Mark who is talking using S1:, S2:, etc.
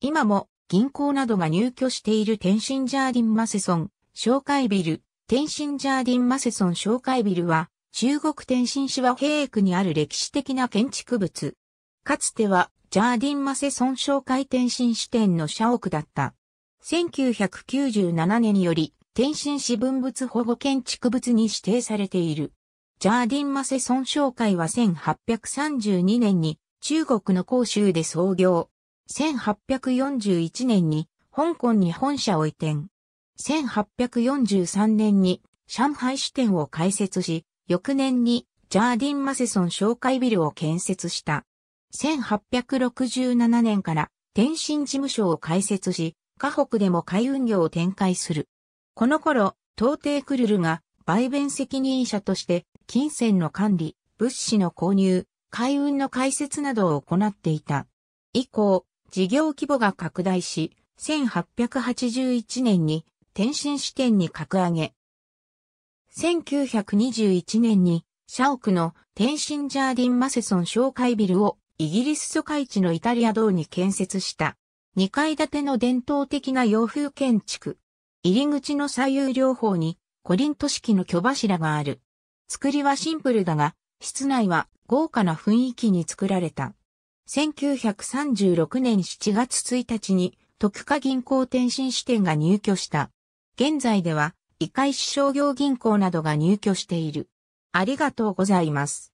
S1: 今も銀行などが入居している天津ジャーディンマセソン、紹介ビル、天津ジャーディンマセソン紹介ビルは、中国天津市和平区にある歴史的な建築物。かつては、ジャーディンマセソン紹介天津支店の社屋だった。1997年より、天津市文物保護建築物に指定されている。ジャーディンマセソン紹会は1832年に中国の広州で創業。1841年に香港に本社を移転。1843年に上海支店を開設し、翌年にジャーディン・マセソン紹介ビルを建設した。1867年から天津事務所を開設し、河北でも海運業を展開する。この頃、東帝クルルが売弁責任者として金銭の管理、物資の購入、海運の開設などを行っていた。以降、事業規模が拡大し、1881年に天津支店に格上げ。1921年に社屋の天津ジャーディン・マセソン紹介ビルをイギリス疎開地のイタリア道に建設した。2階建ての伝統的な洋風建築。入り口の左右両方にコリント式の巨柱がある。作りはシンプルだが、室内は豪華な雰囲気に作られた。1936年7月1日に徳化銀行天津支店が入居した。現在では、伊海市商業銀行などが入居している。ありがとうございます。